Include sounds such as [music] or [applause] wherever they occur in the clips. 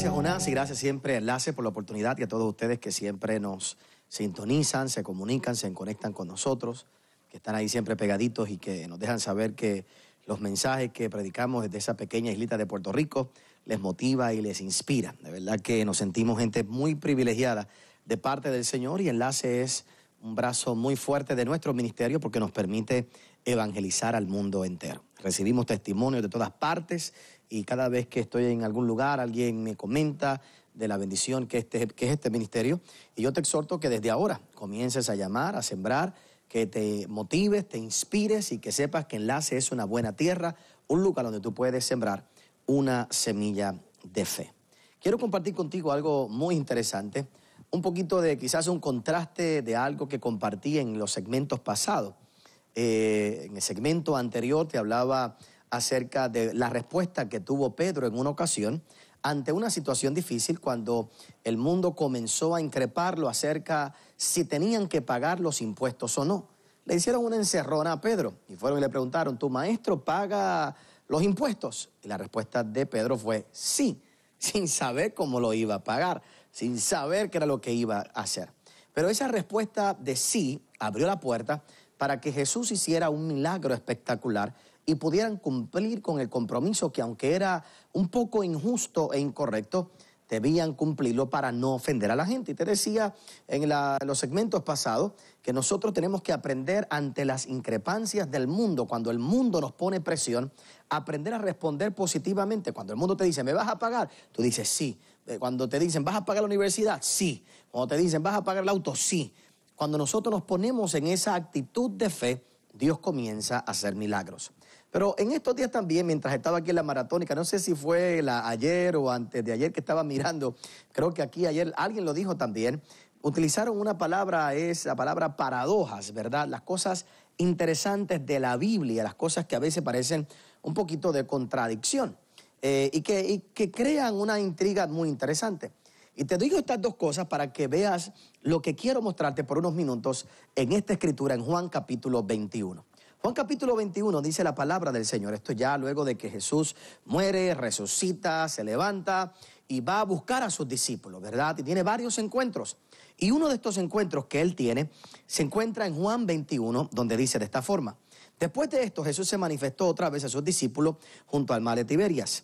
Gracias, Jonás, y gracias siempre Enlace por la oportunidad y a todos ustedes que siempre nos sintonizan, se comunican, se conectan con nosotros, que están ahí siempre pegaditos y que nos dejan saber que los mensajes que predicamos desde esa pequeña islita de Puerto Rico les motiva y les inspira. De verdad que nos sentimos gente muy privilegiada de parte del Señor y Enlace es un brazo muy fuerte de nuestro ministerio porque nos permite evangelizar al mundo entero. Recibimos testimonios de todas partes y cada vez que estoy en algún lugar alguien me comenta de la bendición que, este, es este ministerio. Y yo te exhorto que desde ahora comiences a llamar, a sembrar, que te motives, te inspires y que sepas que Enlace es una buena tierra, un lugar donde tú puedes sembrar una semilla de fe. Quiero compartir contigo algo muy interesante, un poquito de quizás un contraste de algo que compartí en los segmentos pasados. Eh, en el segmento anterior te hablaba acerca de la respuesta que tuvo Pedro en una ocasión ante una situación difícil cuando el mundo comenzó a increparlo acerca si tenían que pagar los impuestos o no. Le hicieron un encerrona a Pedro y fueron y le preguntaron, ¿tu maestro paga los impuestos? Y la respuesta de Pedro fue sí, sin saber cómo lo iba a pagar, sin saber qué era lo que iba a hacer. Pero esa respuesta de sí abrió la puerta para que Jesús hiciera un milagro espectacular y pudieran cumplir con el compromiso que aunque era un poco injusto e incorrecto, debían cumplirlo para no ofender a la gente. Y te decía en los segmentos pasados que nosotros tenemos que aprender ante las increpancias del mundo, cuando el mundo nos pone presión, aprender a responder positivamente. Cuando el mundo te dice, ¿me vas a pagar? Tú dices, sí. Eh, cuando te dicen, ¿vas a pagar la universidad? Sí. Cuando te dicen, ¿vas a pagar el auto? Sí. Cuando nosotros nos ponemos en esa actitud de fe, Dios comienza a hacer milagros. Pero en estos días también, mientras estaba aquí en la maratónica, no sé si fue la, ayer o antes de ayer que estaba mirando, creo que aquí ayer alguien lo dijo también, utilizaron una palabra, es la palabra paradojas, ¿verdad? Las cosas interesantes de la Biblia, las cosas que a veces parecen un poquito de contradicción eh, y que crean una intriga muy interesante. Y te digo estas dos cosas para que veas lo que quiero mostrarte por unos minutos en esta escritura en Juan capítulo 21. Juan capítulo 21 dice la palabra del Señor. Esto ya luego de que Jesús muere, resucita, se levanta y va a buscar a sus discípulos, ¿verdad? Y tiene varios encuentros. Y uno de estos encuentros que él tiene se encuentra en Juan 21, donde dice de esta forma. Después de esto, Jesús se manifestó otra vez a sus discípulos junto al mar de Tiberias.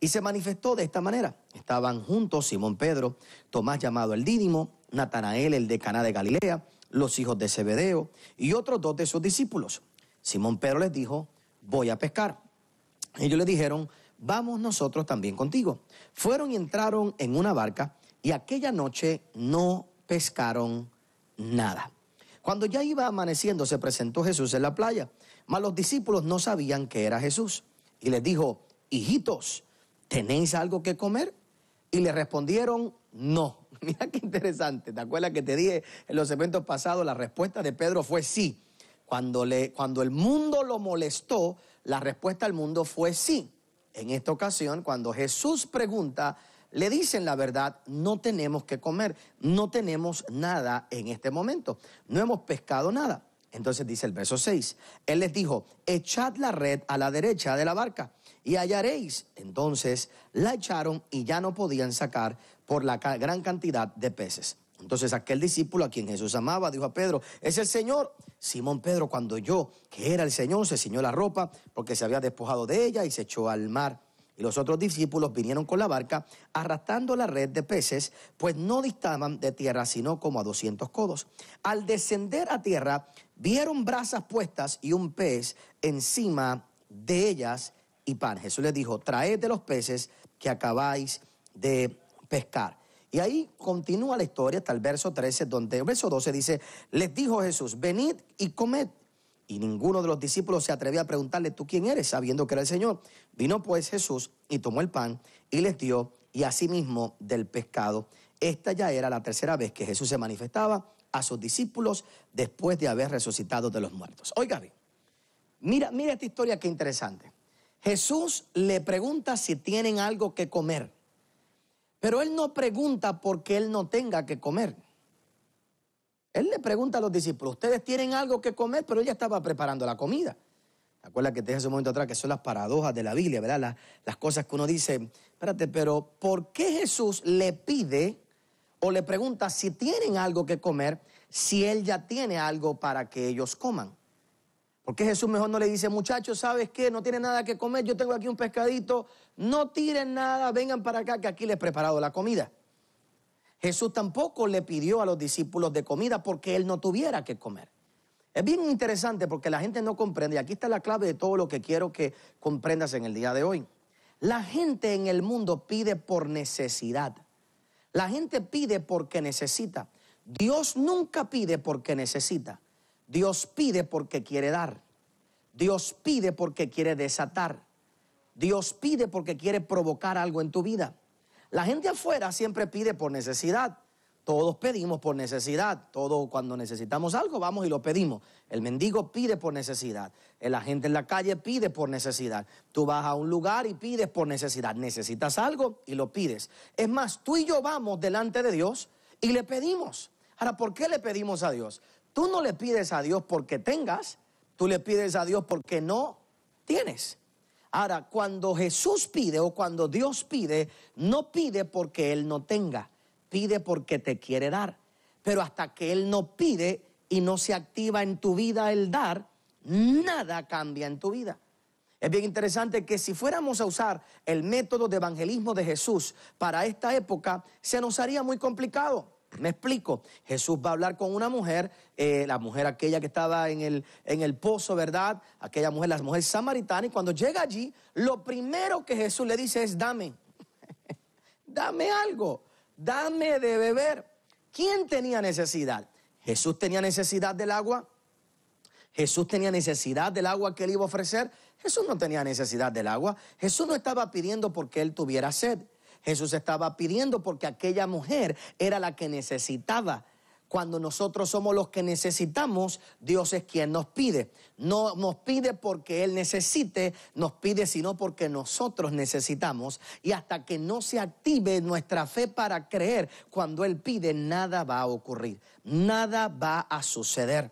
Y se manifestó de esta manera. Estaban juntos Simón Pedro, Tomás llamado el Dídimo, Natanael el de Caná de Galilea, los hijos de Zebedeo y otros dos de sus discípulos. Simón Pedro les dijo, voy a pescar. Ellos le dijeron, vamos nosotros también contigo. Fueron y entraron en una barca y aquella noche no pescaron nada. Cuando ya iba amaneciendo se presentó Jesús en la playa, mas los discípulos no sabían que era Jesús. Y les dijo, hijitos, ¿tenéis algo que comer? Y le respondieron, no. [laughs] Mira qué interesante. ¿Te acuerdas que te dije en los eventos pasados? La respuesta de Pedro fue sí. Cuando, le, cuando el mundo lo molestó, la respuesta al mundo fue sí. En esta ocasión, cuando Jesús pregunta, le dicen la verdad, no tenemos que comer, no tenemos nada en este momento, no hemos pescado nada. Entonces dice el verso 6, Él les dijo, echad la red a la derecha de la barca y hallaréis. Entonces la echaron y ya no podían sacar por la gran cantidad de peces. Entonces aquel discípulo a quien Jesús amaba dijo a Pedro, es el Señor. Simón Pedro, cuando yo, que era el Señor, se ciñó la ropa porque se había despojado de ella y se echó al mar. Y los otros discípulos vinieron con la barca arrastrando la red de peces, pues no distaban de tierra sino como a 200 codos. Al descender a tierra, vieron brasas puestas y un pez encima de ellas y pan. Jesús les dijo, traed de los peces que acabáis de pescar. Y ahí continúa la historia hasta el verso 13, donde el verso 12 dice, les dijo Jesús, venid y comed. Y ninguno de los discípulos se atrevió a preguntarle, ¿tú quién eres? sabiendo que era el Señor. Vino pues Jesús y tomó el pan y les dio, y asimismo del pescado. Esta ya era la tercera vez que Jesús se manifestaba a sus discípulos después de haber resucitado de los muertos. Oiga mira, mira esta historia qué interesante. Jesús le pregunta si tienen algo que comer, pero él no pregunta porque él no tenga que comer. Él le pregunta a los discípulos, ustedes tienen algo que comer, pero él ya estaba preparando la comida. acuerdas que te dije hace un momento atrás que son las paradojas de la Biblia, ¿verdad? Las, las cosas que uno dice, espérate, pero ¿por qué Jesús le pide o le pregunta si tienen algo que comer si él ya tiene algo para que ellos coman? Porque Jesús mejor no le dice, muchachos, ¿sabes qué? No tienen nada que comer, yo tengo aquí un pescadito, no tiren nada, vengan para acá, que aquí les he preparado la comida. Jesús tampoco le pidió a los discípulos de comida porque él no tuviera que comer. Es bien interesante porque la gente no comprende, y aquí está la clave de todo lo que quiero que comprendas en el día de hoy. La gente en el mundo pide por necesidad. La gente pide porque necesita. Dios nunca pide porque necesita. Dios pide porque quiere dar. Dios pide porque quiere desatar. Dios pide porque quiere provocar algo en tu vida. La gente afuera siempre pide por necesidad. Todos pedimos por necesidad. Todos cuando necesitamos algo vamos y lo pedimos. El mendigo pide por necesidad. La gente en la calle pide por necesidad. Tú vas a un lugar y pides por necesidad. Necesitas algo y lo pides. Es más, tú y yo vamos delante de Dios y le pedimos. Ahora, ¿por qué le pedimos a Dios? Tú no le pides a Dios porque tengas, tú le pides a Dios porque no tienes. Ahora, cuando Jesús pide o cuando Dios pide, no pide porque Él no tenga, pide porque te quiere dar. Pero hasta que Él no pide y no se activa en tu vida el dar, nada cambia en tu vida. Es bien interesante que si fuéramos a usar el método de evangelismo de Jesús para esta época, se nos haría muy complicado. Me explico, Jesús va a hablar con una mujer, eh, la mujer aquella que estaba en el, en el pozo, ¿verdad? Aquella mujer, las mujeres samaritanas. y cuando llega allí, lo primero que Jesús le dice es, dame, [laughs] dame algo, dame de beber. ¿Quién tenía necesidad? Jesús tenía necesidad del agua. Jesús tenía necesidad del agua que él iba a ofrecer. Jesús no tenía necesidad del agua. Jesús no estaba pidiendo porque él tuviera sed. Jesús estaba pidiendo porque aquella mujer era la que necesitaba. Cuando nosotros somos los que necesitamos, Dios es quien nos pide. No nos pide porque Él necesite, nos pide sino porque nosotros necesitamos. Y hasta que no se active nuestra fe para creer, cuando Él pide, nada va a ocurrir, nada va a suceder.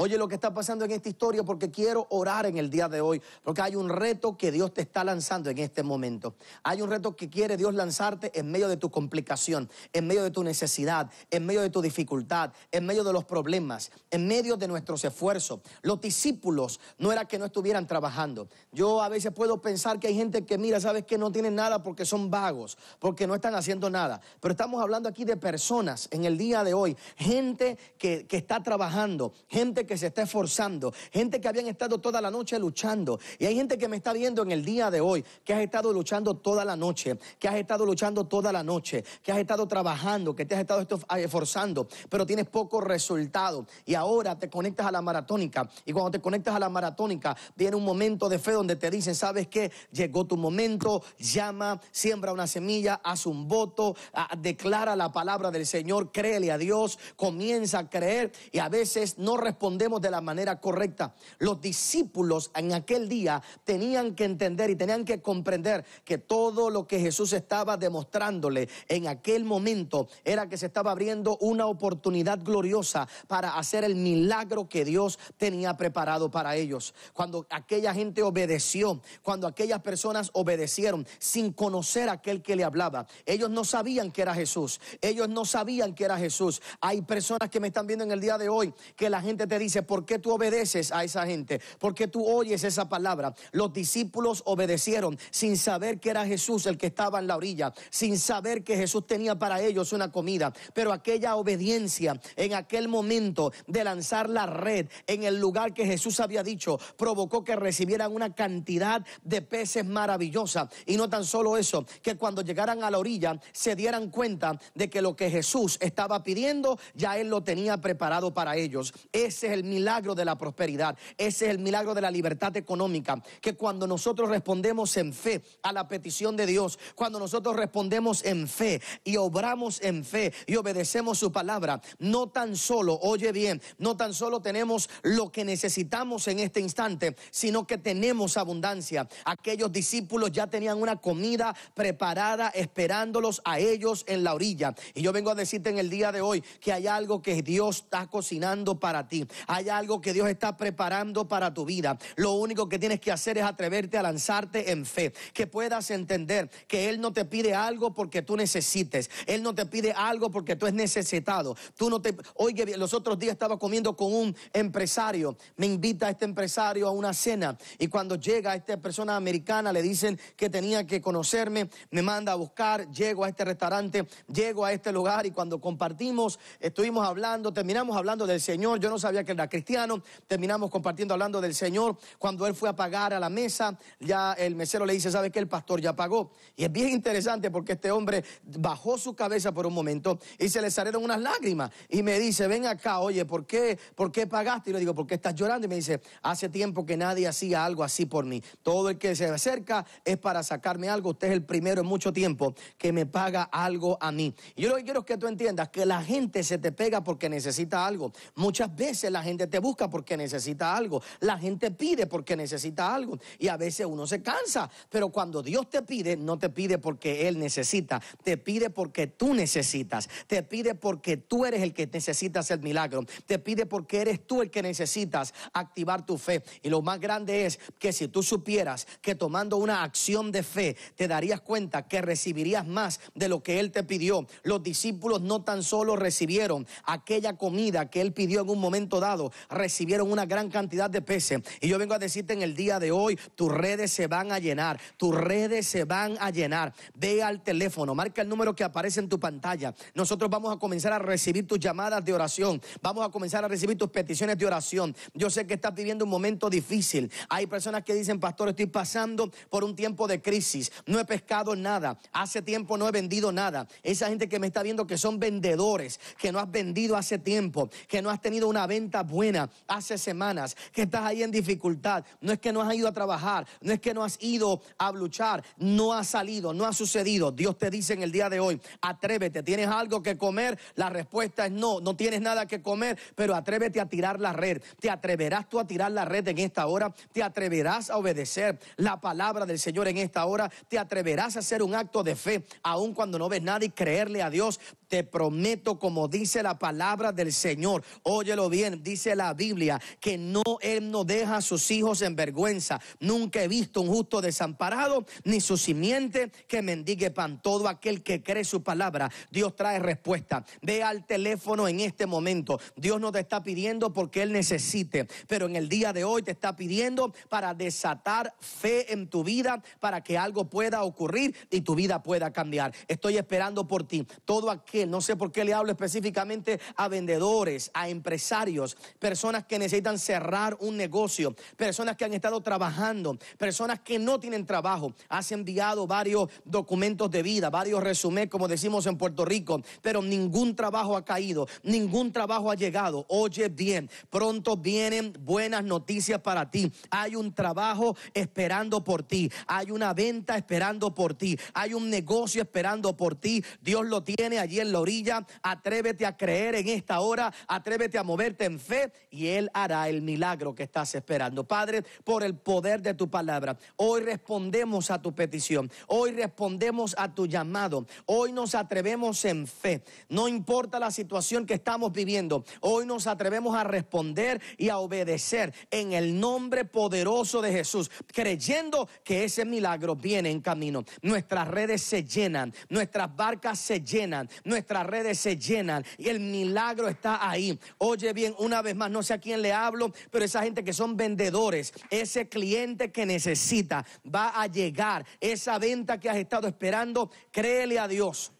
Oye lo que está pasando en esta historia porque quiero orar en el día de hoy, porque hay un reto que Dios te está lanzando en este momento. Hay un reto que quiere Dios lanzarte en medio de tu complicación, en medio de tu necesidad, en medio de tu dificultad, en medio de los problemas, en medio de nuestros esfuerzos. Los discípulos no era que no estuvieran trabajando. Yo a veces puedo pensar que hay gente que mira, sabes que no tienen nada porque son vagos, porque no están haciendo nada. Pero estamos hablando aquí de personas en el día de hoy, gente que, que está trabajando, gente que que se está esforzando, gente que habían estado toda la noche luchando. Y hay gente que me está viendo en el día de hoy, que has estado luchando toda la noche, que has estado luchando toda la noche, que has estado trabajando, que te has estado ah, esforzando, pero tienes poco resultado. Y ahora te conectas a la maratónica. Y cuando te conectas a la maratónica, viene un momento de fe donde te dicen, ¿sabes qué? Llegó tu momento, llama, siembra una semilla, haz un voto, ah, declara la palabra del Señor, créele a Dios, comienza a creer y a veces no responde de la manera correcta. Los discípulos en aquel día tenían que entender y tenían que comprender que todo lo que Jesús estaba demostrándole en aquel momento era que se estaba abriendo una oportunidad gloriosa para hacer el milagro que Dios tenía preparado para ellos. Cuando aquella gente obedeció, cuando aquellas personas obedecieron sin conocer a aquel que le hablaba, ellos no sabían que era Jesús, ellos no sabían que era Jesús. Hay personas que me están viendo en el día de hoy que la gente te dice, dice, ¿por qué tú obedeces a esa gente? ¿Por qué tú oyes esa palabra? Los discípulos obedecieron sin saber que era Jesús el que estaba en la orilla, sin saber que Jesús tenía para ellos una comida. Pero aquella obediencia en aquel momento de lanzar la red en el lugar que Jesús había dicho provocó que recibieran una cantidad de peces maravillosa. Y no tan solo eso, que cuando llegaran a la orilla se dieran cuenta de que lo que Jesús estaba pidiendo ya él lo tenía preparado para ellos. Ese es el el milagro de la prosperidad, ese es el milagro de la libertad económica, que cuando nosotros respondemos en fe a la petición de Dios, cuando nosotros respondemos en fe y obramos en fe y obedecemos su palabra, no tan solo, oye bien, no tan solo tenemos lo que necesitamos en este instante, sino que tenemos abundancia. Aquellos discípulos ya tenían una comida preparada esperándolos a ellos en la orilla. Y yo vengo a decirte en el día de hoy que hay algo que Dios está cocinando para ti. Hay algo que Dios está preparando para tu vida. Lo único que tienes que hacer es atreverte a lanzarte en fe, que puedas entender que Él no te pide algo porque tú necesites. Él no te pide algo porque tú es necesitado. Tú no te... Oye, los otros días estaba comiendo con un empresario. Me invita a este empresario a una cena y cuando llega esta persona americana le dicen que tenía que conocerme, me manda a buscar, llego a este restaurante, llego a este lugar y cuando compartimos, estuvimos hablando, terminamos hablando del Señor, yo no sabía que que era cristiano. Terminamos compartiendo hablando del Señor. Cuando él fue a pagar a la mesa, ya el mesero le dice, ¿sabe qué? El pastor ya pagó. Y es bien interesante porque este hombre bajó su cabeza por un momento y se le salieron unas lágrimas. Y me dice, ven acá, oye, ¿por qué, ¿por qué pagaste? Y le digo, ¿por qué estás llorando? Y me dice, hace tiempo que nadie hacía algo así por mí. Todo el que se acerca es para sacarme algo. Usted es el primero en mucho tiempo que me paga algo a mí. Y yo lo que quiero es que tú entiendas que la gente se te pega porque necesita algo. Muchas veces la la gente te busca porque necesita algo. La gente pide porque necesita algo. Y a veces uno se cansa. Pero cuando Dios te pide, no te pide porque Él necesita. Te pide porque tú necesitas. Te pide porque tú eres el que necesitas el milagro. Te pide porque eres tú el que necesitas activar tu fe. Y lo más grande es que si tú supieras que tomando una acción de fe, te darías cuenta que recibirías más de lo que Él te pidió. Los discípulos no tan solo recibieron aquella comida que Él pidió en un momento dado recibieron una gran cantidad de peces. Y yo vengo a decirte en el día de hoy, tus redes se van a llenar, tus redes se van a llenar. Ve al teléfono, marca el número que aparece en tu pantalla. Nosotros vamos a comenzar a recibir tus llamadas de oración, vamos a comenzar a recibir tus peticiones de oración. Yo sé que estás viviendo un momento difícil. Hay personas que dicen, pastor, estoy pasando por un tiempo de crisis, no he pescado nada, hace tiempo no he vendido nada. Esa gente que me está viendo que son vendedores, que no has vendido hace tiempo, que no has tenido una venta buena hace semanas, que estás ahí en dificultad. No es que no has ido a trabajar, no es que no has ido a luchar, no ha salido, no ha sucedido. Dios te dice en el día de hoy, atrévete, ¿tienes algo que comer? La respuesta es no, no tienes nada que comer, pero atrévete a tirar la red. ¿Te atreverás tú a tirar la red en esta hora? ¿Te atreverás a obedecer la palabra del Señor en esta hora? ¿Te atreverás a hacer un acto de fe aun cuando no ves nada y creerle a Dios? Te prometo, como dice la palabra del Señor, óyelo bien, dice la Biblia que no, Él no deja a sus hijos en vergüenza. Nunca he visto un justo desamparado, ni su simiente que mendigue pan. Todo aquel que cree su palabra, Dios trae respuesta. Ve al teléfono en este momento. Dios no te está pidiendo porque Él necesite, pero en el día de hoy te está pidiendo para desatar fe en tu vida, para que algo pueda ocurrir y tu vida pueda cambiar. Estoy esperando por ti. Todo aquel, no sé por qué le hablo específicamente a vendedores, a empresarios, personas que necesitan cerrar un negocio, personas que han estado trabajando, personas que no tienen trabajo. Has enviado varios documentos de vida, varios resumés, como decimos en Puerto Rico, pero ningún trabajo ha caído, ningún trabajo ha llegado. Oye bien, pronto vienen buenas noticias para ti. Hay un trabajo esperando por ti, hay una venta esperando por ti, hay un negocio esperando por ti. Dios lo tiene allí en la orilla. Atrévete a creer en esta hora, atrévete a moverte en fe y Él hará el milagro que estás esperando. Padre, por el poder de tu palabra, hoy respondemos a tu petición, hoy respondemos a tu llamado, hoy nos atrevemos en fe, no importa la situación que estamos viviendo, hoy nos atrevemos a responder y a obedecer en el nombre poderoso de Jesús, creyendo que ese milagro viene en camino. Nuestras redes se llenan, nuestras barcas se llenan, nuestras redes se llenan y el milagro está ahí. Oye bien, un una vez más, no sé a quién le hablo, pero esa gente que son vendedores, ese cliente que necesita, va a llegar. Esa venta que has estado esperando, créele a Dios,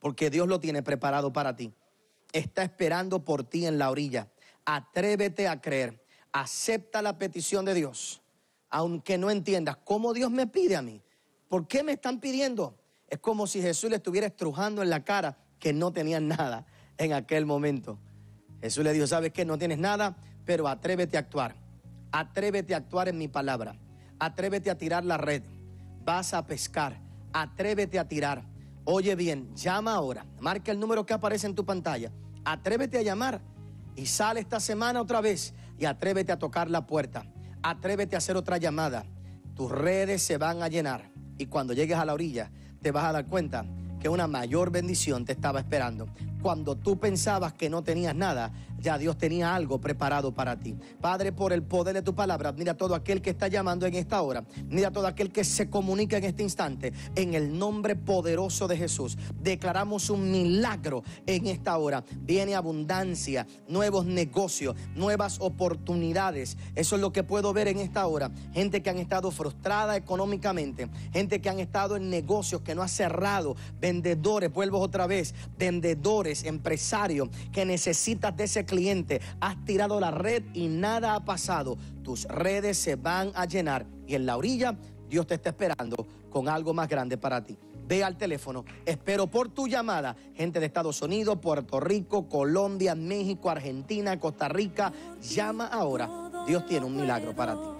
porque Dios lo tiene preparado para ti. Está esperando por ti en la orilla. Atrévete a creer. Acepta la petición de Dios, aunque no entiendas cómo Dios me pide a mí. ¿Por qué me están pidiendo? Es como si Jesús le estuviera estrujando en la cara que no tenían nada en aquel momento. Jesús le dijo, ¿sabes que No tienes nada, pero atrévete a actuar. Atrévete a actuar en mi palabra. Atrévete a tirar la red. Vas a pescar. Atrévete a tirar. Oye bien, llama ahora. Marca el número que aparece en tu pantalla. Atrévete a llamar y sale esta semana otra vez y atrévete a tocar la puerta. Atrévete a hacer otra llamada. Tus redes se van a llenar y cuando llegues a la orilla te vas a dar cuenta que una mayor bendición te estaba esperando cuando tú pensabas que no tenías nada, ya Dios tenía algo preparado para ti. Padre, por el poder de tu palabra, mira todo aquel que está llamando en esta hora, mira todo aquel que se comunica en este instante, en el nombre poderoso de Jesús. Declaramos un milagro en esta hora. Viene abundancia, nuevos negocios, nuevas oportunidades. Eso es lo que puedo ver en esta hora. Gente que han estado frustrada económicamente, gente que han estado en negocios que no ha cerrado, vendedores, vuelvo otra vez, vendedores Empresario que necesitas de ese cliente. Has tirado la red y nada ha pasado. Tus redes se van a llenar y en la orilla Dios te está esperando con algo más grande para ti. Ve al teléfono, espero por tu llamada. Gente de Estados Unidos, Puerto Rico, Colombia, México, Argentina, Costa Rica, llama ahora. Dios tiene un milagro para ti.